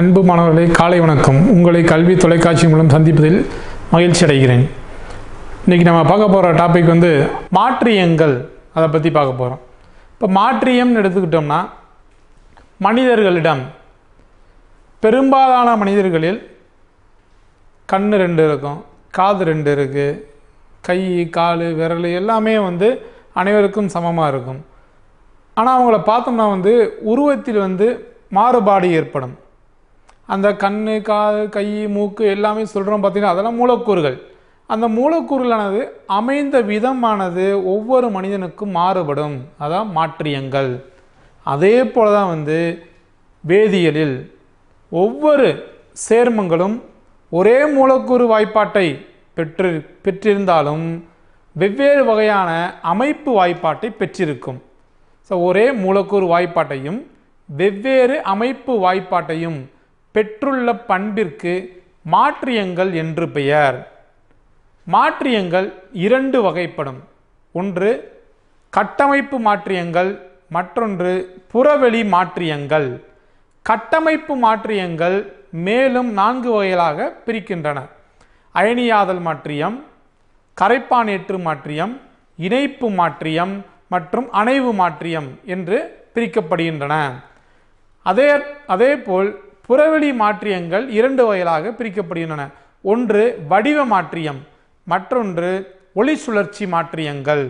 அன்பு மாணவர்களை காலை வணக்கம் உங்களை கல்வி தொலைக்காட்சி மூலம் சந்திப்பதில் மகிழ்ச்சி அடைகிறேன் இன்றைக்கி நம்ம பார்க்க போகிற டாபிக் வந்து மாற்றியங்கள் அதை பற்றி பார்க்க போகிறோம் இப்போ மாற்றியம்னு எடுத்துக்கிட்டோம்னா மனிதர்களிடம் பெரும்பாலான மனிதர்களில் கண் ரெண்டு இருக்கும் காது ரெண்டு இருக்குது கை கால் விரல் எல்லாமே வந்து அனைவருக்கும் சமமாக இருக்கும் ஆனால் அவங்கள பார்த்தோம்னா வந்து உருவத்தில் வந்து மாறுபாடு ஏற்படும் அந்த கண் காது கை மூக்கு எல்லாமே சொல்கிறோம் பார்த்திங்கன்னா அதெல்லாம் மூலக்கூறுகள் அந்த மூலக்கூறுகளானது அமைந்த விதமானது ஒவ்வொரு மனிதனுக்கும் மாறுபடும் அதான் மாற்றியங்கள் அதே போல் தான் வந்து வேதியியலில் ஒவ்வொரு சேர்மங்களும் ஒரே மூலக்கூறு வாய்ப்பாட்டை பெற்று பெற்றிருந்தாலும் வெவ்வேறு வகையான அமைப்பு வாய்ப்பாட்டை பெற்றிருக்கும் ஸோ ஒரே மூலக்கூறு வாய்ப்பாட்டையும் வெவ்வேறு அமைப்பு வாய்ப்பாட்டையும் பெற்றுள்ள பண்பிற்கு மாற்றியங்கள் என்று பெயர் மாற்றியங்கள் இரண்டு வகைப்படும் ஒன்று கட்டமைப்பு மாற்றியங்கள் மற்றொன்று புறவெளி மாற்றியங்கள் கட்டமைப்பு மாற்றியங்கள் மேலும் நான்கு வகைகளாக பிரிக்கின்றன அயனியாதல் மாற்றியம் கரைப்பானேற்று மாற்றியம் இணைப்பு மாற்றியம் மற்றும் அணைவு மாற்றியம் என்று பிரிக்கப்படுகின்றன அதே அதேபோல் புறவெளி மாற்றியங்கள் இரண்டு வகையிலாக பிரிக்கப்படுகின்றன ஒன்று வடிவ மாற்றியம் மற்றொன்று ஒளி சுழற்சி மாற்றியங்கள்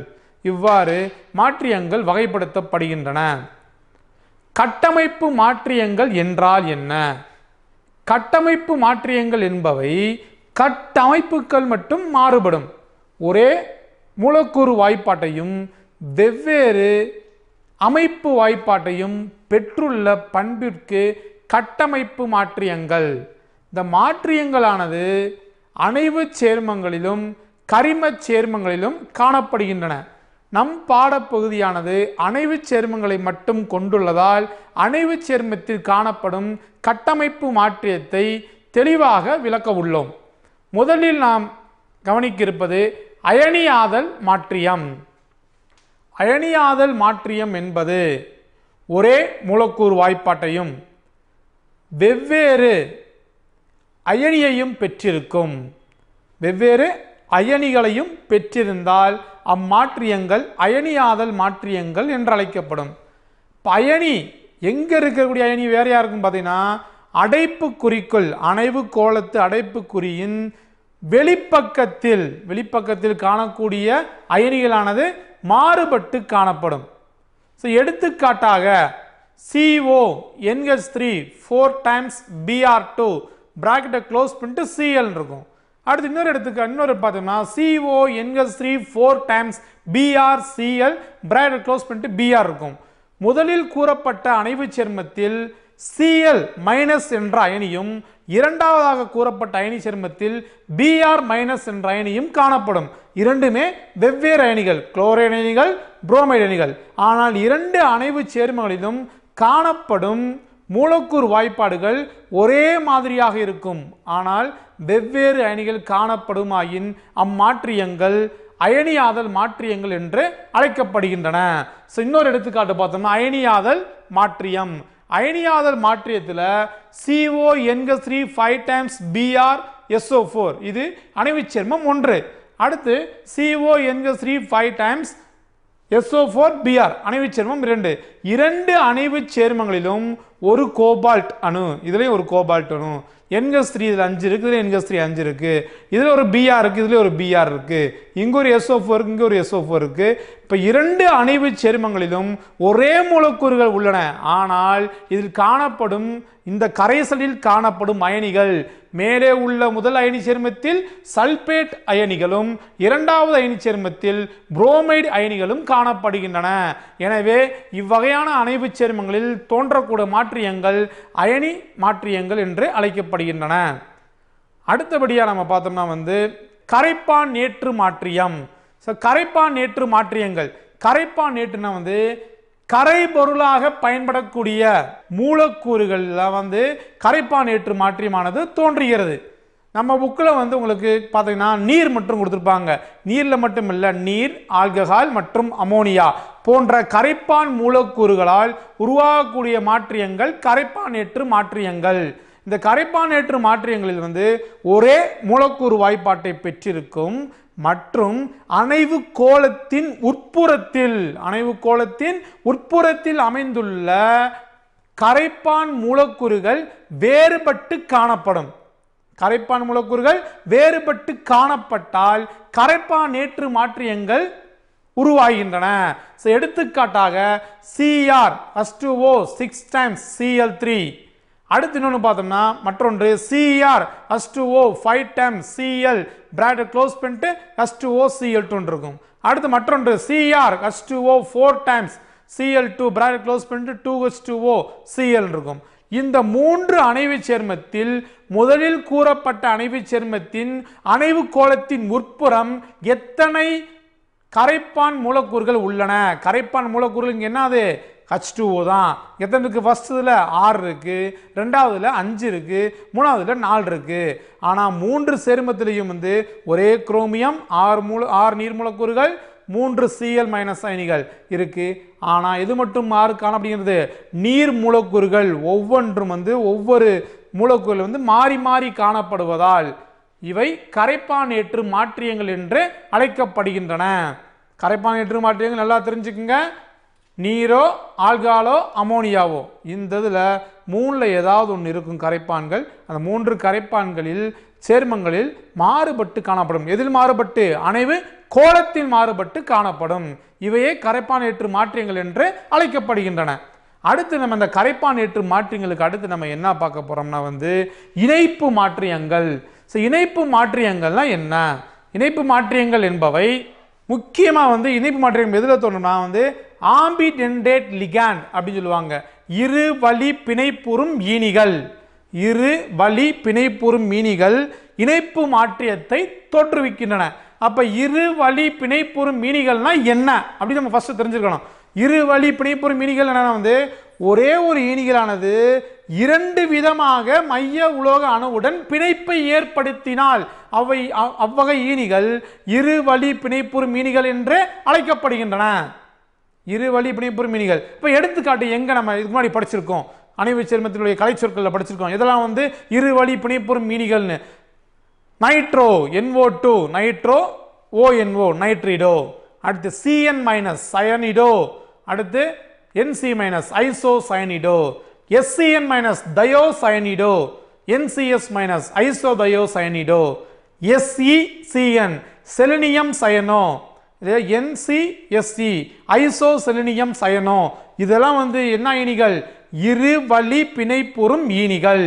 இவ்வாறு மாற்றியங்கள் வகைப்படுத்தப்படுகின்றன கட்டமைப்பு மாற்றியங்கள் என்றால் என்ன கட்டமைப்பு மாற்றியங்கள் என்பவை கட்டமைப்புகள் மட்டும் மாறுபடும் ஒரே மூலக்கூறு வாய்ப்பாட்டையும் வெவ்வேறு அமைப்பு வாய்ப்பாட்டையும் பெற்றுள்ள பண்பிற்கு கட்டமைப்பு மாற்றியங்கள் இந்த மாற்றியங்களானது அணைவு சேர்மங்களிலும் கரிம சேர்மங்களிலும் காணப்படுகின்றன நம் பாடப்பகுதியானது அணைவு சேர்மங்களை மட்டும் கொண்டுள்ளதால் அணைவு சேர்மத்தில் காணப்படும் கட்டமைப்பு மாற்றியத்தை தெளிவாக விளக்க உள்ளோம் முதலில் நாம் கவனிக்கிருப்பது அயனியாதல் மாற்றியம் அயனியாதல் மாற்றியம் என்பது ஒரே மூலக்கூறு வாய்ப்பாட்டையும் வெவ்வேறு அயனியையும் பெற்றிருக்கும் வெவ்வேறு அயனிகளையும் பெற்றிருந்தால் அம்மாற்றியங்கள் அயனியாதல் மாற்றியங்கள் என்றழைக்கப்படும் பயணி எங்கே இருக்கக்கூடிய அயனி வேற யாருக்கும் பார்த்தீங்கன்னா அடைப்பு குறிக்குள் அணைவு கோலத்து அடைப்பு குறியின் வெளிப்பக்கத்தில் வெளிப்பக்கத்தில் காணக்கூடிய அயனிகளானது மாறுபட்டு காணப்படும் ஸோ எடுத்துக்காட்டாக CO NH3, three four times BR two ப்ராக்கெட்டை CL இருக்கும் அடுத்து இன்னொரு இடத்துக்கு இன்னொரு பார்த்தும் CO CO, three four times BR CL bracket close பண்ணிட்டு பிஆர் இருக்கும் முதலில் கூறப்பட்ட அணைவு சேர்மத்தில் சிஎல் மைனஸ் என்ற அயனியும் இரண்டாவதாக கூறப்பட்ட அயனி சேர்மத்தில் பிஆர் மைனஸ் என்ற அயனியும் காணப்படும் இரண்டுமே வெவ்வேறு அயனிகள் குளோரைடு அயனிகள் புரோமைடு அயனிகள் ஆனால் இரண்டு அணைவு சேர்மங்களிலும் காணப்படும் மூலக்கூறு வாய்ப்பாடுகள் ஒரே மாதிரியாக இருக்கும் ஆனால் வெவ்வேறு அயனிகள் காணப்படுமாயின் அம்மாற்றியங்கள் அயனியாதல் மாற்றியங்கள் என்று அழைக்கப்படுகின்றன ஸோ இன்னொரு எடுத்துக்காட்டு பார்த்தோம்னா அயனியாதல் மாற்றியம் அயனியாதல் மாற்றியத்தில் சிஓ என்க three five times BR SO four இது சேர்மம் ஒன்று அடுத்து சிஓ என்க three five times SO four BR அணைவு சேர்மம் இரண்டு இரண்டு அணைவு சேர்மங்களிலும் ஒரு கோபால்ட் அணு இதுலேயும் ஒரு கோபால்ட் அணு என்கஸ் த்ரீ இதில் அஞ்சு இருக்குது இதில் என்கஸ் த்ரீ அஞ்சு இருக்குது இதில் ஒரு பிஆர் இருக்குது இதில் ஒரு பிஆர் இருக்குது இங்கே ஒரு எஸ்ஓ ஃபோர் இருக்குது இங்கே ஒரு எஸ்ஓ ஃபோர் இருக்குது இப்போ இரண்டு அணைவு சேர்மங்களிலும் ஒரே மூலக்கூறுகள் உள்ளன ஆனால் இதில் காணப்படும் இந்த கரைசலில் காணப்படும் அயனிகள் மேலே உள்ள முதல் அயனி சேர்மத்தில் சல்பேட் அயனிகளும் இரண்டாவது அயனி சேர்மத்தில் புரோமைடு அயனிகளும் காணப்படுகின்றன எனவே இவ்வகையான அணைவு சேர்மங்களில் தோன்றக்கூடிய மாற்றியங்கள் அயனி மாற்றியங்கள் என்று அழைக்கப்படுகின்றன அடுத்தபடியாக நம்ம பார்த்தோம்னா வந்து கரைப்பான் நேற்று மாற்றியம் ஸோ கரைப்பான் நேற்று மாற்றியங்கள் கரைப்பான் நேற்றுனா வந்து கரை பொருளாக பயன்படக்கூடிய மூலக்கூறுகளில் வந்து கரைப்பான் ஏற்று மாற்றியமானது தோன்றுகிறது நம்ம புக்கில் வந்து உங்களுக்கு பார்த்தீங்கன்னா நீர் மட்டும் கொடுத்துருப்பாங்க நீரில் மட்டும் இல்லை நீர் ஆல்கஹால் மற்றும் அமோனியா போன்ற கரைப்பான் மூலக்கூறுகளால் உருவாகக்கூடிய மாற்றியங்கள் கரைப்பான் ஏற்று மாற்றியங்கள் இந்த கரைப்பான் ஏற்று மாற்றியங்களில் வந்து ஒரே மூலக்கூறு வாய்ப்பாட்டை பெற்றிருக்கும் மற்றும் அணைவு கோலத்தின் உட்புறத்தில் அணைவு கோலத்தின் உட்புறத்தில் அமைந்துள்ள கரைப்பான் மூலக்கூறுகள் வேறுபட்டு காணப்படும் கரைப்பான் மூலக்கூறுகள் வேறுபட்டு காணப்பட்டால் கரைப்பான் நேற்று மாற்றியங்கள் உருவாகின்றன எடுத்துக்காட்டாக CR first O six times CL three அடுத்து இன்னொன்று பார்த்தோம்னா மற்றொன்று சிஆர் ஹஸ் two O five time CL bracket close பண்ணிட்டு ஹஸ் டூ ஓ சிஎல் டூன்னு இருக்கும் அடுத்து மற்றொன்று சிஆர் ஹஸ் two O four times CL two bracket close பண்ணிட்டு two S two O CL இருக்கும் இந்த மூன்று அணைவு சேர்மத்தில் முதலில் கூறப்பட்ட அணைவு சேர்மத்தின் அணைவு கோலத்தின் உட்புறம் எத்தனை கரைப்பான் மூலக்கூறுகள் உள்ளன கரைப்பான் மூலக்கூறுகள் என்ன அது ஹச் டூஓ தான் எத்தனை இருக்குது ஃபஸ்ட்டில் ஆறு இருக்குது ரெண்டாவதில் அஞ்சு இருக்குது மூணாவதில் நாலு இருக்குது ஆனால் மூன்று சேர்மத்திலையும் வந்து ஒரே குரோமியம் ஆறு மூல ஆறு நீர் மூலக்கூறுகள் மூன்று சிஎல் மைனஸ் அயனிகள் இருக்குது ஆனால் இது மட்டும் மாறு காணப்படுகிறது நீர் மூலக்கூறுகள் ஒவ்வொன்றும் வந்து ஒவ்வொரு மூலக்கூறுகள் வந்து மாறி மாறி காணப்படுவதால் இவை கரைப்பானேற்று மாற்றியங்கள் என்று அழைக்கப்படுகின்றன கரைப்பானேற்று மாற்றியங்கள் நல்லா தெரிஞ்சுக்குங்க நீரோ ஆல்காலோ அமோனியாவோ இந்த இதில் மூணில் ஏதாவது ஒன்று இருக்கும் கரைப்பான்கள் அந்த மூன்று கரைப்பான்களில் சேர்மங்களில் மாறுபட்டு காணப்படும் எதில் மாறுபட்டு அனைவு கோலத்தில் மாறுபட்டு காணப்படும் இவையே கரைப்பான் ஏற்று மாற்றியங்கள் என்று அழைக்கப்படுகின்றன அடுத்து நம்ம இந்த கரைப்பான் ஏற்று மாற்றியங்களுக்கு அடுத்து நம்ம என்ன பார்க்க போகிறோம்னா வந்து இணைப்பு மாற்றியங்கள் ஸோ இணைப்பு மாற்றியங்கள்லாம் என்ன இணைப்பு மாற்றியங்கள் என்பவை முக்கியமாக வந்து இணைப்பு மாற்றியம் எதில் தோணும்னா வந்து ஆம்பிடென்டேட் லிகான் அப்படின்னு சொல்லுவாங்க இரு வழி பிணைப்புறும் ஈனிகள் இரு வழி பிணைப்புறும் மீனிகள் இணைப்பு மாற்றியத்தை தோற்றுவிக்கின்றன அப்போ இரு வழி பிணைப்புறும் மீனிகள்னா என்ன அப்படின்னு நம்ம ஃபஸ்ட்டு தெரிஞ்சுக்கணும் இரு வழி பிணைப்புறும் மீனிகள் என்னென்னா வந்து ஒரே ஒரு ஈனிகளானது இரண்டு விதமாக மைய உலோக அணுவுடன் பிணைப்பை ஏற்படுத்தினால் அவை அவ்வகை ஈனிகள் இரு வழி பிணைப்புறும் மீனிகள் என்று அழைக்கப்படுகின்றன இரு வழி இப்படி பொறுமினிகள் இப்போ எடுத்துக்காட்டு எங்கே நம்ம இதுக்கு முன்னாடி படிச்சிருக்கோம் அணிவு சேர்மத்தினுடைய கலை சொற்களில் படிச்சிருக்கோம் இதெல்லாம் வந்து இரு வழி பிணைப்பொருள் மீனிகள்னு nitro NO two nitro ONO nitrito அடுத்து சிஎன் மைனஸ் சயனிடோ அடுத்து NC minus iso cyanido SCN minus thio cyanido NCS minus iso thio cyanido SeCN selenium cyano இது என்சிஎஸ்சி ஐசோசெலினியம் சயனோ இதெல்லாம் வந்து என்ன ஈனிகள் இரு வழி பிணைப்புறும் ஈனிகள்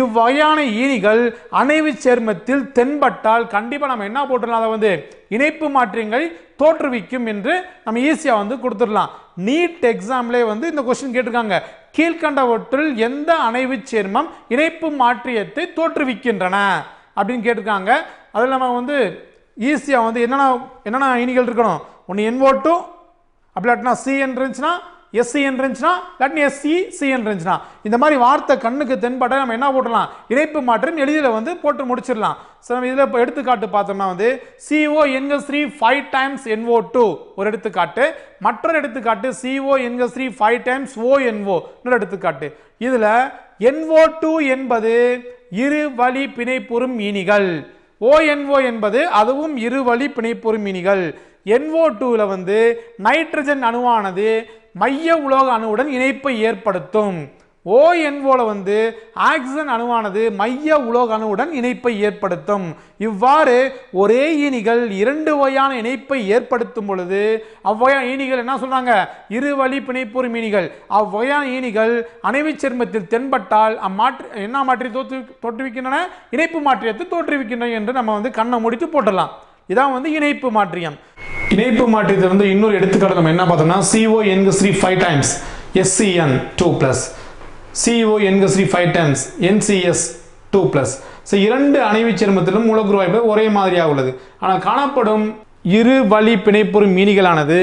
இவ்வகையான ஈனிகள் அணைவு சேர்மத்தில் தென்பட்டால் கண்டிப்பாக நம்ம என்ன போட்டுடலாம் அதை வந்து இணைப்பு மாற்றியங்கள் தோற்றுவிக்கும் என்று நம்ம ஈஸியாக வந்து கொடுத்துடலாம் நீட் எக்ஸாம்லே வந்து இந்த கொஸ்டின் கேட்டிருக்காங்க கீழ்கண்டவற்றில் எந்த அணைவு சேர்மம் இணைப்பு மாற்றியத்தை தோற்றுவிக்கின்றன அப்படின்னு கேட்டிருக்காங்க அதில் நம்ம வந்து ஈஸியாக வந்து என்னென்ன என்னென்ன அயனிகள் இருக்கணும் ஒன்று என் டூ அப்படி இல்லாட்டினா சிஎன் இருந்துச்சுன்னா எஸ்சிஎன் இருந்துச்சுன்னா இல்லாட்டினா எஸ்சி சிஎன் e, இருந்துச்சுன்னா இந்த மாதிரி வார்த்தை கண்ணுக்கு தென்பட்ட நம்ம என்ன போட்டுடலாம் இணைப்பு மாற்றம் எளிதில் வந்து போட்டு முடிச்சிடலாம் ஸோ நம்ம இதில் இப்போ எடுத்துக்காட்டு பார்த்தோம்னா வந்து C O N S three five times O two ஒரு எடுத்துக்காட்டு மற்றொரு எடுத்துக்காட்டு C O N S three five times O N O இன்னொரு எடுத்துக்காட்டு இதில் ஓ டூ என்பது இரு வழி பிணைப்புறும் இனிகள் ஓஎன்ஓ என்பது அதுவும் இருவழி பிணைப்பொருமினிகள் என்ஓ டூவில் வந்து நைட்ரஜன் அணுவானது மைய உலோக அணுவுடன் இணைப்பை ஏற்படுத்தும் ஓ வந்து ஆக்சிஜன் அணுவானது மைய உலோக அணுவுடன் இணைப்பை ஏற்படுத்தும் இவ்வாறு ஒரே இனிகள் இரண்டு வகையான இணைப்பை ஏற்படுத்தும் பொழுது அவ்வகையான இனிகள் என்ன சொல்றாங்க இருவழி பிணைப்பொரு மீனிகள் அவ்வகையான இனிகள் அணைவு சேர்மத்தில் தென்பட்டால் அம்மாற்று என்ன மாற்றி தோற்று தோற்றுவிக்கின்றன இணைப்பு மாற்றியத்தை தோற்றுவிக்கின்றன என்று நம்ம வந்து கண்ணை முடித்து போட்டலாம் இதான் வந்து இணைப்பு மாற்றியம் இணைப்பு மாற்றியத்தில் வந்து இன்னொரு எடுத்துக்காட்டு நம்ம என்ன பார்த்தோம்னா சிஓ என்கு three five times S C N two plus C O என்கஸ்ரி ஃபைவ் டென்ஸ் என்சிஎஸ் டூ ப்ளஸ் ஸோ இரண்டு அணைவு சேர்மத்திலும் வாய்ப்பு ஒரே மாதிரியாக உள்ளது ஆனால் காணப்படும் இரு வழி பிணைப்பொருள் மீனிகளானது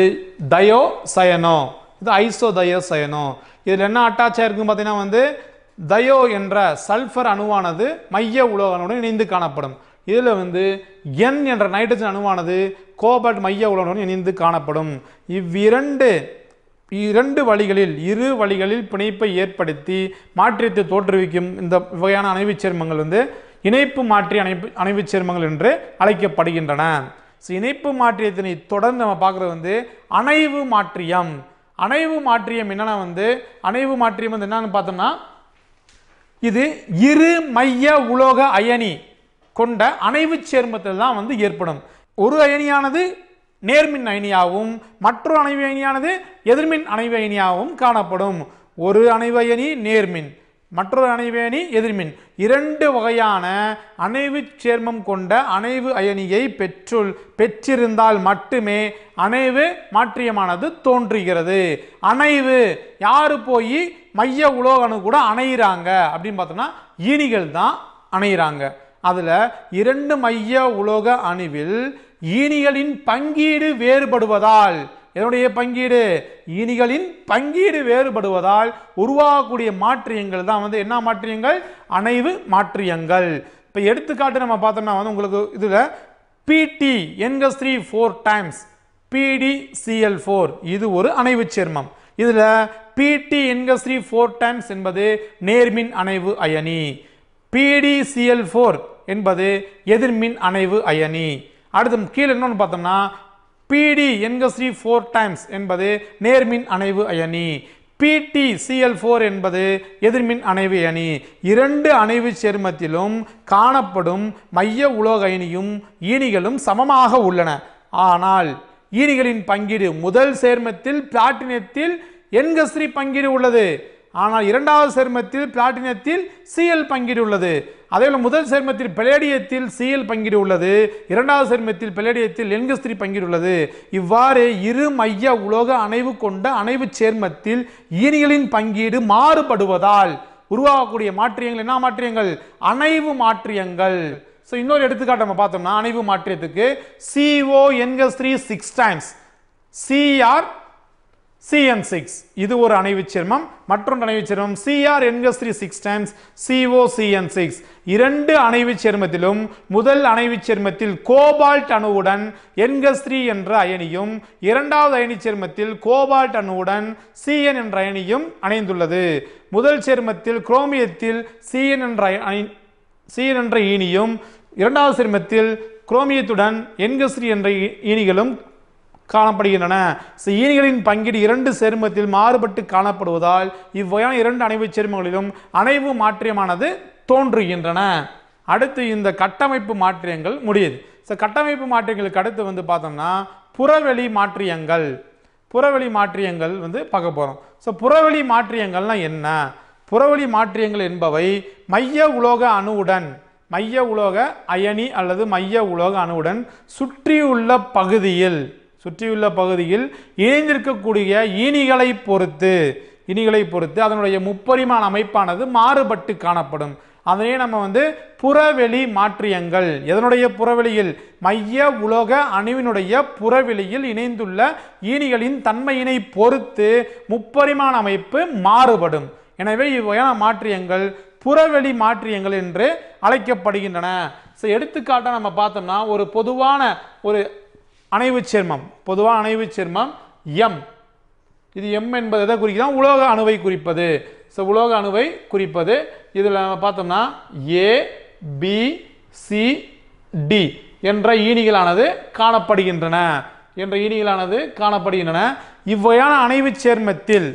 தயோ சயனோ இது ஐசோ தயோ சயனோ இதில் என்ன அட்டாச் இருக்கும் பார்த்தீங்கன்னா வந்து தயோ என்ற சல்ஃபர் அணுவானது மைய உலகனுடன் இணைந்து காணப்படும் இதில் வந்து என் என்ற நைட்ரஜன் அணுவானது கோபால்ட் மைய உலகனுடன் இணைந்து காணப்படும் இவ்விரண்டு இரண்டு வழிகளில் இரு வழிகளில் பிணைப்பை ஏற்படுத்தி மாற்றியத்தை தோற்றுவிக்கும் இந்த வகையான அணைவு சேர்மங்கள் வந்து இணைப்பு மாற்றி அணைப்பு அணைவு சேர்மங்கள் என்று அழைக்கப்படுகின்றன ஸோ இணைப்பு மாற்றியத்தினை தொடர்ந்து நம்ம பார்க்குறது வந்து அணைவு மாற்றியம் அணைவு மாற்றியம் என்னென்னா வந்து அணைவு மாற்றியம் வந்து என்னன்னு பார்த்தோம்னா இது இரு மைய உலோக அயனி கொண்ட அணைவு சேர்மத்தில் தான் வந்து ஏற்படும் ஒரு அயனியானது நேர்மின் அயனியாகவும் மற்றொரு அணைவு அயனியானது எதிர்மின் அணைவு அயனியாகவும் காணப்படும் ஒரு அணைவு அயனி நேர்மின் மற்றொரு அணைவு அயனி எதிர்மின் இரண்டு வகையான அணைவு சேர்மம் கொண்ட அணைவு அயனியை பெற்றுள் பெற்றிருந்தால் மட்டுமே அணைவு மாற்றியமானது தோன்றுகிறது அணைவு யார் போய் மைய உலோகனு கூட அணையிறாங்க அப்படின்னு பார்த்தோம்னா ஈனிகள் தான் அணையிறாங்க அதில் இரண்டு மைய உலோக அணுவில் ஈனிகளின் பங்கீடு வேறுபடுவதால் என்னுடைய பங்கீடு ஈனிகளின் பங்கீடு வேறுபடுவதால் உருவாகக்கூடிய மாற்றியங்கள் தான் வந்து என்ன மாற்றியங்கள் அணைவு மாற்றியங்கள் இப்போ எடுத்துக்காட்டு நம்ம பார்த்தோம்னா வந்து உங்களுக்கு இதில் பிடி என்கஸ் three four times P T C L four இது ஒரு அணைவு சேர்மம் இதில் பிடி என்கஸ் த்ரீ ஃபோர் டைம்ஸ் என்பது நேர்மின் அணைவு அயனி பிடிசிஎல் ஃபோர் என்பது எதிர்மின் அணைவு அயனி அடுத்து கீழே இன்னொன்று பார்த்தோம்னா பிடி என்கசி ஃபோர் டைம்ஸ் என்பது நேர்மின் அணைவு அயனி பிடி சிஎல் ஃபோர் என்பது எதிர்மின் அணைவு அணி இரண்டு அணைவு சேர்மத்திலும் காணப்படும் மைய உலோக அயனியும் ஈனிகளும் சமமாக உள்ளன ஆனால் ஈனிகளின் பங்கீடு முதல் சேர்மத்தில் பிளாட்டினத்தில் என்கஸ்ரீ பங்கீடு உள்ளது ஆனால் இரண்டாவது சேர்மத்தில் பிளாட்டினத்தில் சிஎல் பங்கீடு உள்ளது அதே போல் முதல் சேர்மத்தில் பிளேடியத்தில் சிஎல் பங்கீடு உள்ளது இரண்டாவது சேர்மத்தில் பிளேடியத்தில் என்கஸ்திரி பங்கீடு உள்ளது இவ்வாறு இரு மைய உலோக அணைவு கொண்ட அணைவு சேர்மத்தில் ஈனிகளின் பங்கீடு மாறுபடுவதால் உருவாகக்கூடிய மாற்றியங்கள் என்ன மாற்றியங்கள் அணைவு மாற்றியங்கள் ஸோ இன்னொரு எடுத்துக்காட்டு நம்ம பார்த்தோம்னா அணைவு மாற்றியத்துக்கு சிஓ என்கஸ் three six times C R C N six இது ஒரு அணைவிச்சிரமம் சேர்மம் மற்றொன்று அணைவு சேர்மம் C R N S three six six இரண்டு அணைவிச்சிரமத்திலும் சேர்மத்திலும் முதல் அணைவிச்சிரமத்தில் சேர்மத்தில் கோபால்ட் அணுவுடன் என்கஸ் என்ற அயனியும் இரண்டாவது அயனிச்சிரமத்தில் சேர்மத்தில் கோபால்ட் அணுவுடன் சிஎன் என்ற அயனியும் அணைந்துள்ளது முதல் சேர்மத்தில் குரோமியத்தில் சிஎன் என்ற சிஎன் என்ற ஈனியும் இரண்டாவது சேர்மத்தில் குரோமியத்துடன் என்கஸ் என்ற ஈனிகளும் காணப்படுகின்றன ஈனிகளின் பங்கீடு இரண்டு சேர்மத்தில் மாறுபட்டு காணப்படுவதால் இவ்வகையான இரண்டு அணைவு சேர்மங்களிலும் அணைவு மாற்றியமானது தோன்றுகின்றன அடுத்து இந்த கட்டமைப்பு மாற்றியங்கள் முடியுது ஸோ கட்டமைப்பு மாற்றியங்களுக்கு அடுத்து வந்து பார்த்தோம்னா புறவெளி மாற்றியங்கள் புறவெளி மாற்றியங்கள் வந்து பார்க்க போகிறோம் ஸோ புறவெளி மாற்றியங்கள்னால் என்ன புறவெளி மாற்றியங்கள் என்பவை மைய உலோக அணுவுடன் மைய உலோக அயனி அல்லது மைய உலோக அணுவுடன் சுற்றியுள்ள பகுதியில் சுற்றியுள்ள பகுதியில் இணைந்திருக்கக்கூடிய ஈனிகளை பொறுத்து இனிகளை பொறுத்து அதனுடைய முப்பரிமாண அமைப்பானது மாறுபட்டு காணப்படும் அதனையே நம்ம வந்து புறவெளி மாற்றியங்கள் எதனுடைய புறவெளியில் மைய உலோக அணுவினுடைய புறவெளியில் இணைந்துள்ள ஈனிகளின் தன்மையினை பொறுத்து முப்பரிமாண அமைப்பு மாறுபடும் எனவே இவ்வகையான மாற்றியங்கள் புறவெளி மாற்றியங்கள் என்று அழைக்கப்படுகின்றன எடுத்துக்காட்டாக நம்ம பார்த்தோம்னா ஒரு பொதுவான ஒரு அணைவு சேர்மம் பொதுவாக அணைவு சேர்மம் எம் இது எம் என்பதை எதை குறிக்கலாம் உலோக அணுவை குறிப்பது ஸோ உலோக அணுவை குறிப்பது இதில் நம்ம பார்த்தோம்னா ஏ பி சி டி என்ற ஈனிகளானது காணப்படுகின்றன என்ற ஈனிகளானது காணப்படுகின்றன இவ்வகையான அணைவு சேர்மத்தில்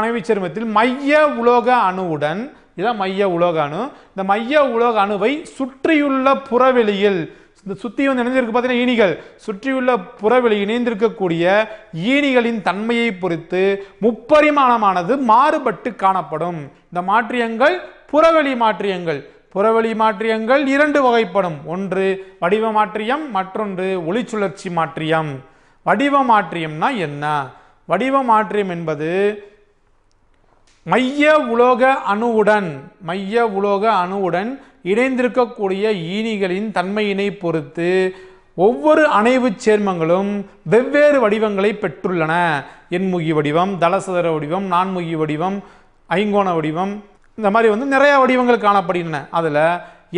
அணைவு சேர்மத்தில் மைய உலோக அணுவுடன் இதான் மைய உலோக அணு இந்த மைய உலோக அணுவை சுற்றியுள்ள புறவெளியில் இந்த சுற்றி வந்து இணைந்திருக்கு பார்த்தீங்கன்னா ஈனிகள் சுற்றியுள்ள புறவெளி இணைந்திருக்கக்கூடிய ஈனிகளின் தன்மையை பொறுத்து முப்பரிமாணமானது மாறுபட்டு காணப்படும் இந்த மாற்றியங்கள் புறவெளி மாற்றியங்கள் புறவெளி மாற்றியங்கள் இரண்டு வகைப்படும் ஒன்று வடிவ மாற்றியம் மற்றொன்று ஒளிச்சுழற்சி மாற்றியம் வடிவ மாற்றியம்னா என்ன வடிவ மாற்றியம் என்பது மைய உலோக அணுவுடன் மைய உலோக அணுவுடன் இணைந்திருக்கக்கூடிய ஈனிகளின் தன்மையினை பொறுத்து ஒவ்வொரு அணைவு சேர்மங்களும் வெவ்வேறு வடிவங்களை பெற்றுள்ளன எண்முகி வடிவம் தலசதர வடிவம் நான்முகி வடிவம் ஐங்கோண வடிவம் இந்த மாதிரி வந்து நிறைய வடிவங்கள் காணப்படுகின்றன அதில்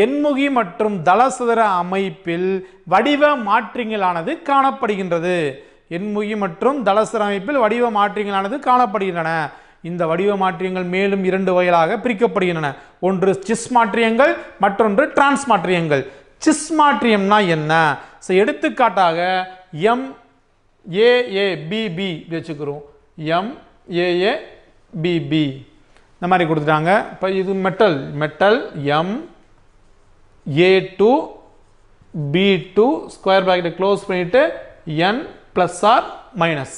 எண்முகி மற்றும் தலசதர அமைப்பில் வடிவ மாற்றிங்களானது காணப்படுகின்றது எண்முகி மற்றும் தலசர அமைப்பில் வடிவ மாற்றிங்களானது காணப்படுகின்றன இந்த வடிவ மாற்றியங்கள் மேலும் இரண்டு வகையாக பிரிக்கப்படுகின்றன ஒன்று சிஸ் மாற்றியங்கள் மற்றொன்று டிரான்ஸ் மாற்றியங்கள் சிஸ் மாற்றியம்னா என்ன ஸோ எடுத்துக்காட்டாக எம் ஏஏபிபி வச்சுக்கிறோம் எம் பிபி இந்த மாதிரி கொடுத்துட்டாங்க இப்போ இது metal metal M A two B two square பேக்கெட்டை க்ளோஸ் பண்ணிவிட்டு N plus R minus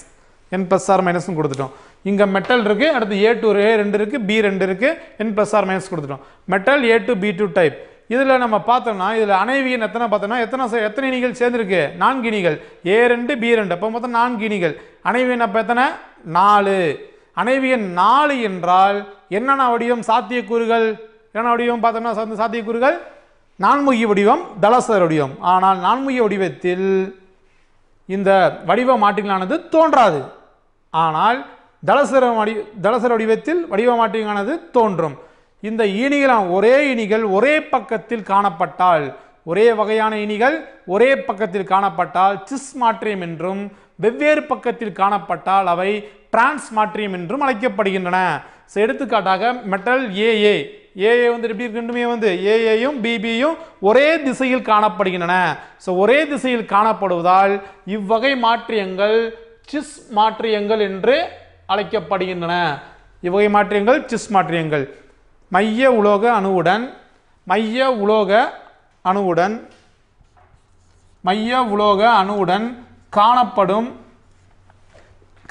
N plus R மைனஸ்னு கொடுத்துட்டோம் இங்கே மெட்டல் இருக்குது அடுத்து ஏ டூ ஏ ரெண்டு இருக்குது பி ரெண்டு இருக்குது என் ப்ளஸ் ஆர் மைனஸ் கொடுத்துட்டோம் metal A two B two type இதில் நம்ம பார்த்தோம்னா இதில் அணைவியன் எத்தனை பார்த்தோம்னா எத்தனை எத்தனை இனிகள் சேர்ந்துருக்கு நான்கு இனிகள் ஏ ரெண்டு பி ரெண்டு அப்போ மொத்தம் நான்கு இனிகள் அணைவியன் அப்போ எத்தனை நாலு அணைவியன் நாலு என்றால் என்னென்ன வடிவம் சாத்தியக்கூறுகள் என்னென்ன வடிவம் பார்த்தோம்னா சாத்தியக்கூறுகள் நான்முகி வடிவம் தலசர் வடிவம் ஆனால் நான்முகி வடிவத்தில் இந்த வடிவ மாட்டினானது தோன்றாது ஆனால் தலசர வடி தலசர வடிவத்தில் வடிவமாட்டியானது தோன்றும் இந்த இனிகளாம் ஒரே இனிகள் ஒரே பக்கத்தில் காணப்பட்டால் ஒரே வகையான இனிகள் ஒரே பக்கத்தில் காணப்பட்டால் சிஸ் மாற்றியம் என்றும் வெவ்வேறு பக்கத்தில் காணப்பட்டால் அவை டிரான்ஸ் மாற்றியம் என்றும் அழைக்கப்படுகின்றன ஸோ எடுத்துக்காட்டாக மெட்டல் ஏஏ ஏஏ வந்து எப்படி இருக்குமே வந்து ஏஏயும் பிபியும் ஒரே திசையில் காணப்படுகின்றன ஸோ ஒரே திசையில் காணப்படுவதால் இவ்வகை மாற்றியங்கள் சிஸ் மாற்றியங்கள் என்று அழைக்கப்படுகின்றன இவ்வகை மாற்றியங்கள் சிஸ் மாற்றியங்கள் மைய உலோக அணுவுடன் மைய உலோக அணுவுடன் மைய உலோக அணுவுடன் காணப்படும்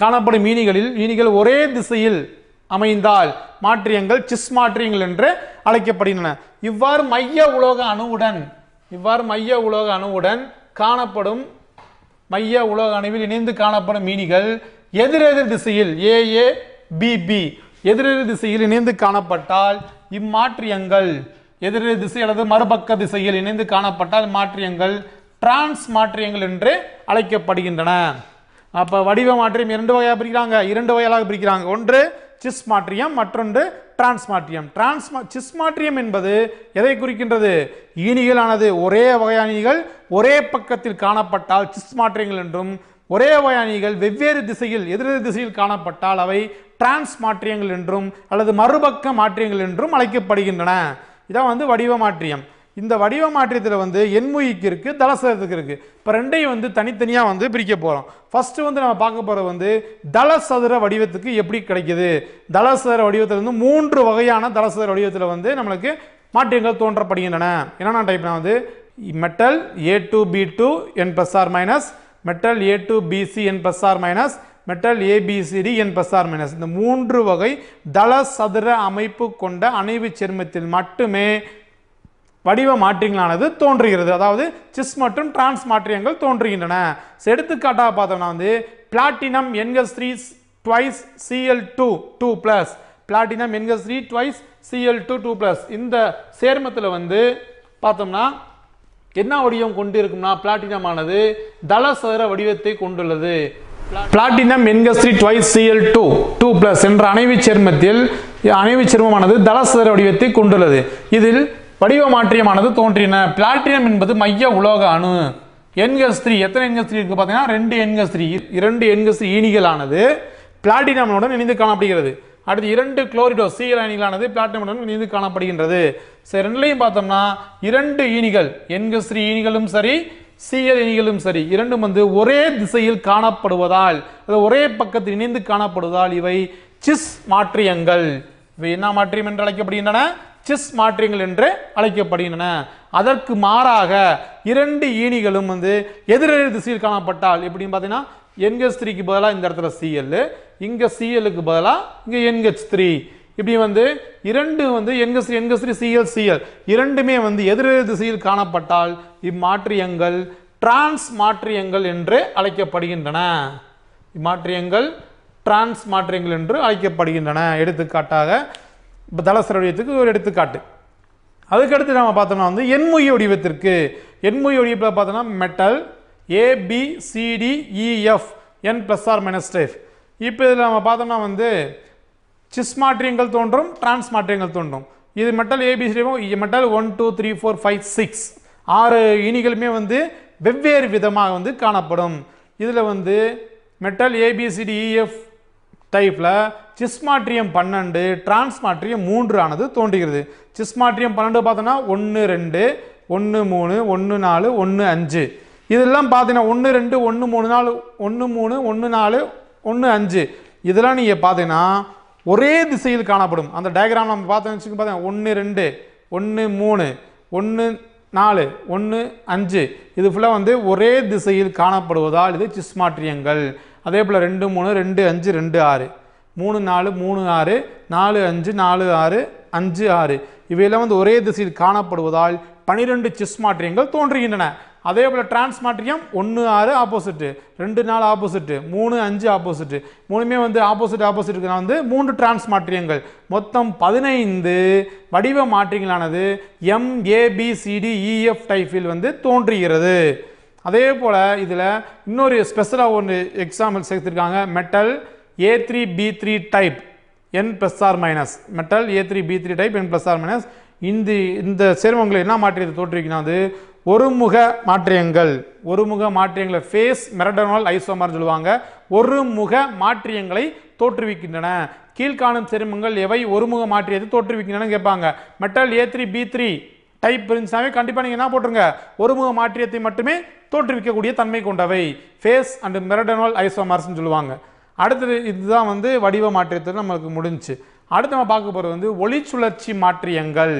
காணப்படும் மீனிகளில் மீனிகள் ஒரே திசையில் அமைந்தால் மாற்றியங்கள் சிஸ் மாற்றியங்கள் என்று அழைக்கப்படுகின்றன இவ்வாறு மைய உலோக அணுவுடன் இவ்வாறு மைய உலோக அணுவுடன் காணப்படும் மைய உலோக அணுவில் இணைந்து காணப்படும் மீனிகள் எதிரெதிர் திசையில் ஏஏ பிபி எதிரெதிர் திசையில் இணைந்து காணப்பட்டால் இம்மாற்றியங்கள் எதிரெதிர் திசை அல்லது மறுபக்க திசையில் இணைந்து காணப்பட்டால் மாற்றியங்கள் டிரான்ஸ் மாற்றியங்கள் என்று அழைக்கப்படுகின்றன அப்போ வடிவ மாற்றியம் இரண்டு வகையாக பிரிக்கிறாங்க இரண்டு வகையாக பிரிக்கிறாங்க ஒன்று சிஸ் மாற்றியம் மற்றொன்று டிரான்ஸ் மாற்றியம் டிரான்ஸ் சிஸ் மாற்றியம் என்பது எதை குறிக்கின்றது ஈனிகளானது ஒரே வகையான ஒரே பக்கத்தில் காணப்பட்டால் சிஸ் மாற்றியங்கள் என்றும் ஒரே வயணிகள் வெவ்வேறு திசையில் எதிரெதிர் திசையில் காணப்பட்டால் அவை டிரான்ஸ் மாற்றியங்கள் என்றும் அல்லது மறுபக்க மாற்றியங்கள் என்றும் அழைக்கப்படுகின்றன இதான் வந்து வடிவ மாற்றியம் இந்த வடிவ மாற்றியத்தில் வந்து எண்முகிக்கு இருக்குது தலசதுக்கு இருக்குது இப்போ ரெண்டையும் வந்து தனித்தனியாக வந்து பிரிக்க போகிறோம் ஃபஸ்ட்டு வந்து நம்ம பார்க்க போகிறது வந்து தலசதுர வடிவத்துக்கு எப்படி கிடைக்கிது தலசதுர வடிவத்தில் வந்து மூன்று வகையான தலசதுர வடிவத்தில் வந்து நம்மளுக்கு மாற்றியங்கள் தோன்றப்படுகின்றன என்னென்ன டைப்னா வந்து metal A two B two N plus R minus metal A two B C N plus R minus metal A B C D N plus R minus இந்த மூன்று வகை தள சதுர அமைப்பு கொண்ட அணைவு சேர்மத்தில் மட்டுமே வடிவ மாற்றியங்களானது தோன்றுகிறது அதாவது சிஸ் மற்றும் டிரான்ஸ் மாற்றியங்கள் தோன்றுகின்றன எடுத்துக்காட்டாக பார்த்தோம்னா வந்து பிளாட்டினம் என்கஸ் three twice C L two two plus platinum என்கஸ் three twice C L two two plus இந்த சேர்மத்தில் வந்து பார்த்தோம்னா என்ன வடிவம் கொண்டிருக்கும்னா பிளாட்டினம் ஆனது தளசதுர வடிவத்தை கொண்டுள்ளது பிளாட்டினம் என்கஸ்ரி twice C L two two plus என்ற அணைவு சேர்மத்தில் அணைவு சேர்மமானது தளசதுர வடிவத்தை கொண்டுள்ளது இதில் வடிவ மாற்றியமானது தோன்றின பிளாட்டினம் என்பது மைய உலோக அணு என்கஸ்திரி எத்தனை என்கஸ் இருக்கு பார்த்தீங்கன்னா ரெண்டு என்கஸ்திரி இரண்டு என்கஸ் ஈனிகளானது பிளாட்டினமுடன் இணைந்து காணப்படுகிறது அடுத்து இரண்டு குளோரிடோ சீல் அயனிகளானது பிளாட்டினம் இணைந்து காணப்படுகின்றது சரி ரெண்டுலையும் பார்த்தோம்னா இரண்டு ஈனிகள் எங்கு ஸ்ரீ ஈனிகளும் சரி சீயல் e இனிகளும் சரி இரண்டும் வந்து ஒரே திசையில் காணப்படுவதால் ஒரே பக்கத்தில் இணைந்து காணப்படுவதால் இவை சிஸ் மாற்றியங்கள் இவை என்ன மாற்றியம் என்று அழைக்கப்படுகின்றன சிஸ் மாற்றியங்கள் என்று அழைக்கப்படுகின்றன அதற்கு மாறாக இரண்டு ஈனிகளும் வந்து எதிரெதிர் திசையில் காணப்பட்டால் எப்படின்னு பார்த்தீங்கன்னா என்ஹெச் த்ரீக்கு பதிலாக இந்த இடத்துல சிஎல் இங்கே சிஎல்லுக்கு பதிலாக இங்கே என்ஹெச் த்ரீ இப்படி வந்து இரண்டு வந்து N H N H three C L C L இரண்டுமே வந்து எதிரெதிர் திசையில் காணப்பட்டால் இம்மாற்றியங்கள் டிரான்ஸ் மாற்றியங்கள் என்று அழைக்கப்படுகின்றன இம்மாற்றியங்கள் டிரான்ஸ் மாற்றியங்கள் என்று அழைக்கப்படுகின்றன எடுத்துக்காட்டாக இப்போ தலசரவடியத்துக்கு ஒரு எடுத்துக்காட்டு அதுக்கடுத்து நம்ம பார்த்தோம்னா வந்து எண்மொழி வடிவத்திற்கு எண்மொழி வடிவத்தில் பார்த்தோம்னா metal A B C D E F N plus R minus type இப்போ இதில் நம்ம பார்த்தோம்னா வந்து சிஸ் மாற்றியங்கள் தோன்றும் டிரான்ஸ் மாற்றியங்கள் தோன்றும் இது metal A B C D metal one two three four five six ஆறு இனிகளுமே வந்து வெவ்வேறு விதமாக வந்து காணப்படும் இதில் வந்து மெட்டல் ஏபிசிடிஇஎஃப் டைப்பில் சிஸ்மாட்ரியம் பன்னெண்டு டிரான்ஸ்மாட்ரியம் மூன்று ஆனது தோன்றுகிறது சிஸ்மாட்ரியம் பன்னெண்டு பார்த்தோன்னா ஒன்று ரெண்டு ஒன்று மூணு ஒன்று நாலு ஒன்று அஞ்சு இதெல்லாம் பார்த்தீங்கன்னா ஒன்று ரெண்டு ஒன்று மூணு நாலு ஒன்று மூணு ஒன்று நாலு ஒன்று அஞ்சு இதெல்லாம் நீங்கள் பார்த்தீங்கன்னா ஒரே திசையில் காணப்படும் அந்த டயக்ராம் நம்ம பார்த்தோம் வச்சுக்க பார்த்தீங்கன்னா ஒன்று ரெண்டு ஒன்று மூணு ஒன்று நாலு ஒன்று அஞ்சு இது ஃபுல்லாக வந்து ஒரே திசையில் காணப்படுவதால் இது சிஸ்மாற்றியங்கள் அதே போல் ரெண்டு மூணு ரெண்டு அஞ்சு ரெண்டு ஆறு மூணு நாலு மூணு ஆறு நாலு அஞ்சு நாலு ஆறு அஞ்சு ஆறு இவையெல்லாம் வந்து ஒரே திசையில் காணப்படுவதால் பனிரெண்டு மாற்றியங்கள் தோன்றுகின்றன அதே போல் டிரான்ஸ் மாற்றியம் ஒன்று ஆறு ஆப்போசிட்டு ரெண்டு நாலு ஆப்போசிட்டு மூணு அஞ்சு ஆப்போசிட்டு மூணுமே வந்து ஆப்போசிட் ஆப்போசிட் வந்து மூன்று டிரான்ஸ் மாற்றியங்கள் மொத்தம் பதினைந்து வடிவ மாற்றியங்களானது எம்ஏபிசிடிஇஎஃப் டைஃபில் e, வந்து தோன்றுகிறது அதே போல் இதில் இன்னொரு ஸ்பெஷலாக ஒன்று எக்ஸாம்பிள் சேர்த்துருக்காங்க metal A three B three type N plus R minus metal A three B three type N plus R minus இந்த இந்த சேர்மங்களை என்ன மாற்றியத்தை தோற்றுவிக்கணும் அது ஒருமுக மாற்றியங்கள் ஒருமுக மாற்றியங்களை ஃபேஸ் மெரடனால் ஐசோமார்னு சொல்லுவாங்க ஒருமுக மாற்றியங்களை தோற்றுவிக்கின்றன கீழ்காணும் சேர்மங்கள் எவை ஒருமுக மாற்றியத்தை தோற்றுவிக்கின்றன கேட்பாங்க metal A three B three type இருந்துச்சுனாவே கண்டிப்பாக நீங்கள் என்ன போட்டுருங்க ஒருமுக மாற்றியத்தை மட்டுமே தோற்றுவிக்கக்கூடிய தன்மை கொண்டவை ஃபேஸ் அண்ட் மெரடனால் ஐசோமர்ஸ்னு சொல்லுவாங்க அடுத்தது இதுதான் வந்து வடிவ மாற்றியத்தை நம்மளுக்கு முடிஞ்சு அடுத்து நம்ம பார்க்க போகிறது வந்து ஒளி சுழற்சி மாற்றியங்கள்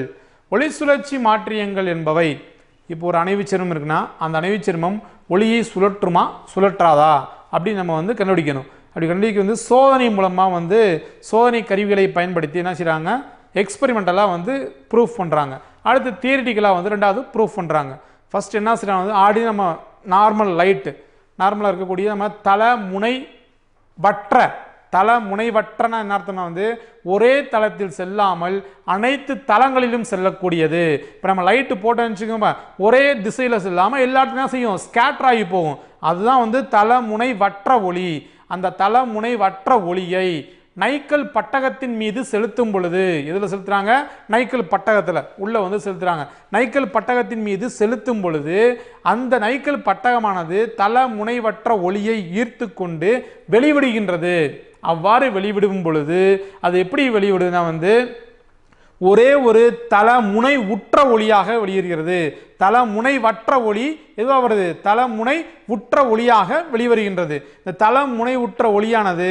ஒளி சுழற்சி மாற்றியங்கள் என்பவை இப்போ ஒரு அணைவு சிரமம் இருக்குன்னா அந்த அணைவு சிரமம் ஒளியை சுழற்றுமா சுழற்றாதா அப்படின்னு நம்ம வந்து கண்டுபிடிக்கணும் அப்படி கண்டுபிடிக்க வந்து சோதனை மூலமாக வந்து சோதனை கருவிகளை பயன்படுத்தி என்ன செய்கிறாங்க எக்ஸ்பெரிமெண்டலாக வந்து ப்ரூஃப் பண்ணுறாங்க அடுத்து தியரிட்டிக்கலாக வந்து ரெண்டாவது ப்ரூஃப் பண்ணுறாங்க ஃபஸ்ட் என்ன செய்கிறாங்க வந்து ஆடி நம்ம நார்மல் லைட்டு நார்மலாக இருக்கக்கூடிய நம்ம தலை முனை வற்ற தல முனைவற்றன என்ன அர்த்தம்னா வந்து ஒரே தளத்தில் செல்லாமல் அனைத்து தளங்களிலும் செல்லக்கூடியது இப்போ நம்ம லைட்டு போட்டோம்னு வச்சுக்கோங்க ஒரே திசையில் செல்லாமல் எல்லாத்தையும் செய்யும் ஸ்கேட்டர் ஆகி போகும் அதுதான் வந்து தலமுனை வற்ற ஒளி அந்த தலமுனை வற்ற ஒளியை நைக்கல் பட்டகத்தின் மீது செலுத்தும் பொழுது எதில் செலுத்துகிறாங்க நைக்கல் பட்டகத்தில் உள்ளே வந்து செலுத்துகிறாங்க நைக்கல் பட்டகத்தின் மீது செலுத்தும் பொழுது அந்த நைக்கல் பட்டகமானது தல முனைவற்ற ஒளியை ஈர்த்து கொண்டு வெளிவிடுகின்றது அவ்வாறு வெளிவிடும் பொழுது அது எப்படி வெளிவிடுதுன்னா வந்து ஒரே ஒரு தலைமுனை உற்ற ஒளியாக வெளியேறுகிறது தலைமுனை வற்ற ஒளி எதுவாக வருது தலைமுனை உற்ற ஒளியாக வெளிவருகின்றது இந்த தலைமுனை உற்ற ஒளியானது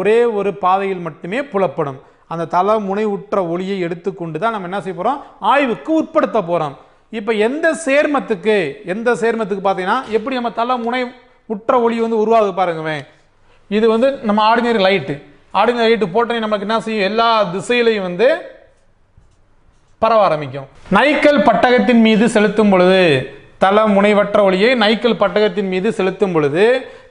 ஒரே ஒரு பாதையில் மட்டுமே புலப்படும் அந்த தலைமுனை உற்ற ஒளியை எடுத்துக்கொண்டு தான் நம்ம என்ன செய்ய போகிறோம் ஆய்வுக்கு உட்படுத்த போகிறோம் இப்போ எந்த சேர்மத்துக்கு எந்த சேர்மத்துக்கு பார்த்தீங்கன்னா எப்படி நம்ம தலை முனை உற்ற ஒளி வந்து உருவாகுது பாருங்கவேன் இது வந்து நம்ம ஆர்டினரி லைட்டு ஆர்டினரி லைட்டு போட்டே நமக்கு என்ன செய்யும் எல்லா திசையிலையும் வந்து பரவ ஆரம்பிக்கும் நைக்கல் பட்டகத்தின் மீது செலுத்தும் பொழுது முனைவற்ற ஒளியை நைக்கல் பட்டகத்தின் மீது செலுத்தும் பொழுது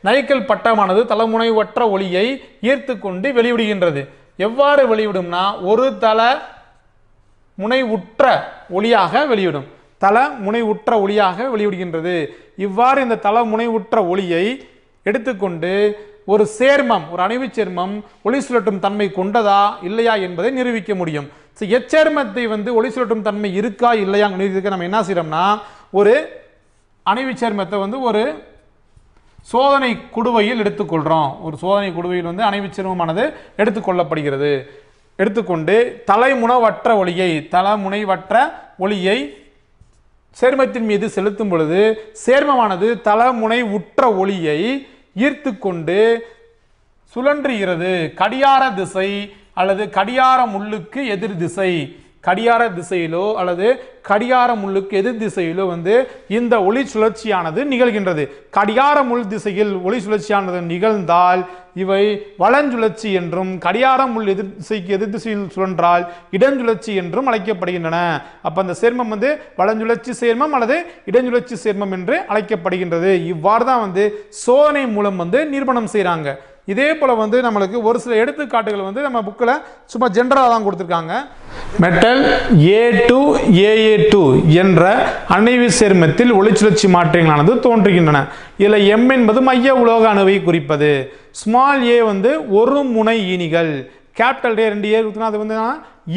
நைக்கல் பட்டமானது முனைவற்ற ஒளியை ஈர்த்து கொண்டு வெளிவிடுகின்றது எவ்வாறு வெளிவிடும்னா ஒரு தல முனைவுற்ற ஒளியாக வெளிவிடும் தல முனைவுற்ற ஒளியாக வெளிவிடுகின்றது இவ்வாறு இந்த தல முனைவுற்ற ஒளியை எடுத்துக்கொண்டு ஒரு சேர்மம் ஒரு அணைவு சேர்மம் ஒளி சுழட்டும் தன்மை கொண்டதா இல்லையா என்பதை நிரூபிக்க முடியும் ஸோ எச்சேர்மத்தை வந்து ஒளி சுழட்டும் தன்மை இருக்கா இல்லையா நிரூபிக்க நம்ம என்ன செய்கிறோம்னா ஒரு அணைவு சேர்மத்தை வந்து ஒரு சோதனை குடுவையில் எடுத்துக்கொள்கிறோம் ஒரு சோதனை குடுவையில் வந்து அணைவு சேர்மமானது எடுத்துக்கொள்ளப்படுகிறது எடுத்துக்கொண்டு தலைமுனவற்ற ஒளியை தலைமுனைவற்ற ஒளியை சேர்மத்தின் மீது செலுத்தும் பொழுது சேர்மமானது தலைமுனை உற்ற ஒளியை ஈர்த்து கொண்டு சுழன்றுகிறது கடியார திசை அல்லது கடியார முள்ளுக்கு எதிர் திசை கடியார திசையிலோ அல்லது கடியார முள்ளுக்கு எதிர் திசையிலோ வந்து இந்த ஒளி சுழற்சியானது நிகழ்கின்றது கடியார முள் திசையில் ஒளி சுழற்சியானது நிகழ்ந்தால் இவை வளஞ்சுழற்சி என்றும் கடியார முள் எதிர் திசைக்கு எதிர் திசையில் சுழன்றால் இடஞ்சுழற்சி என்றும் அழைக்கப்படுகின்றன அப்போ அந்த சேர்மம் வந்து வளஞ்சுழற்சி சேர்மம் அல்லது இடஞ்சுழற்சி சேர்மம் என்று அழைக்கப்படுகின்றது இவ்வாறு தான் வந்து சோதனை மூலம் வந்து நிரூபணம் செய்கிறாங்க இதே போல் வந்து நம்மளுக்கு ஒரு சில எடுத்துக்காட்டுகள் வந்து நம்ம புக்கில் சும்மா ஜென்ரலாக தான் கொடுத்துருக்காங்க metal A two A A two என்ற அணைவு சேர்மத்தில் ஒளிச்சுழற்சி மாற்றங்களானது தோன்றுகின்றன இதில் எம் என்பது மைய உலோக அணுவை குறிப்பது ஸ்மால் ஏ வந்து ஒரு முனை இனிகள் கேபிட்டல் டே ரெண்டு ஏ ஊற்றுனா அது வந்து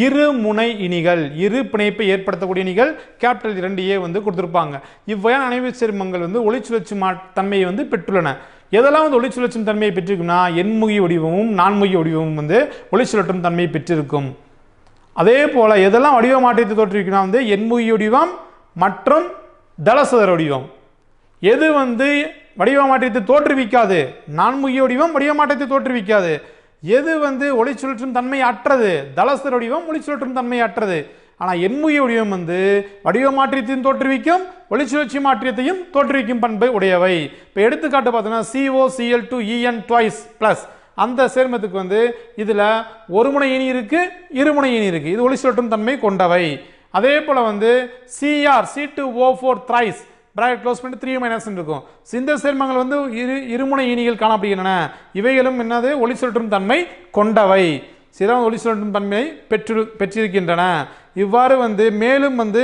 இரு முனை இனிகள் இரு பிணைப்பை ஏற்படுத்தக்கூடிய இனிகள் கேபிட்டல் இரண்டு ஏ வந்து கொடுத்துருப்பாங்க இவ்வகையான அணைவு சேர்மங்கள் வந்து ஒளிச்சுழற்சி மா தன்மையை வந்து பெற்றுள்ளன எதெல்லாம் வந்து ஒளிச்சுழற்றும் தன்மையை பெற்றிருக்கும்னா எண்முகி வடிவமும் நான்முகி வடிவமும் வந்து ஒளிச்சுழற்றும் தன்மையை பெற்றிருக்கும் அதே போல் எதெல்லாம் வடிவ மாற்றத்தை தோற்றுவிக்கணும் வந்து எண்முகி வடிவம் மற்றும் தலசதர வடிவம் எது வந்து வடிவ மாற்றத்தை தோற்றுவிக்காது நான்முகி வடிவம் வடிவ மாற்றத்தை தோற்றுவிக்காது எது வந்து ஒளிச்சுழற்றும் தன்மை அற்றது தலசர வடிவம் ஒளிச்சுழற்றும் தன்மை அற்றது ஆனால் எண்முகி வடிவம் வந்து வடிவ மாற்றியத்தையும் தோற்றுவிக்கும் ஒளிச்சுழற்சி மாற்றியத்தையும் தோற்றுவிக்கும் பண்பை உடையவை இப்போ எடுத்துக்காட்டு பார்த்தோன்னா C O C L two E N twice plus அந்த சேர்மத்துக்கு வந்து இதில் ஒரு முனை இனி இருக்குது இருமுனை இனி இருக்குது இது ஒளிச்சுழற்றும் தன்மை கொண்டவை அதே போல் வந்து C R C two O four thrice bracket close பண்ணிட்டு த்ரீ மைனஸ் இருக்கும் சிந்த சேர்மங்கள் வந்து இரு இருமுனை இனிகள் காணப்படுகின்றன இவைகளும் என்னது ஒளி சுழற்றும் தன்மை கொண்டவை சிதம் ஒளி சுழற்றும் தன்மையை பெற்று பெற்றிருக்கின்றன இவ்வாறு வந்து மேலும் வந்து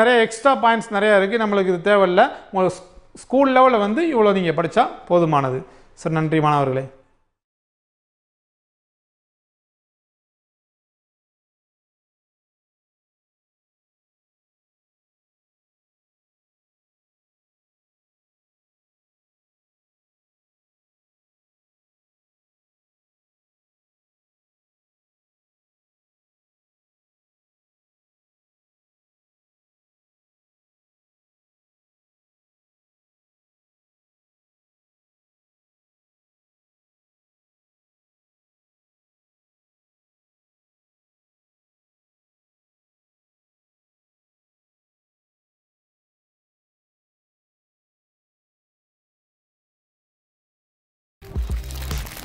நிறைய எக்ஸ்ட்ரா பாயிண்ட்ஸ் நிறையா இருக்குது நம்மளுக்கு இது தேவையில்லை உங்களுக்கு ஸ்கூல் லெவலில் வந்து இவ்வளோ நீங்கள் படித்தா போதுமானது சார் நன்றி மாணவர்களே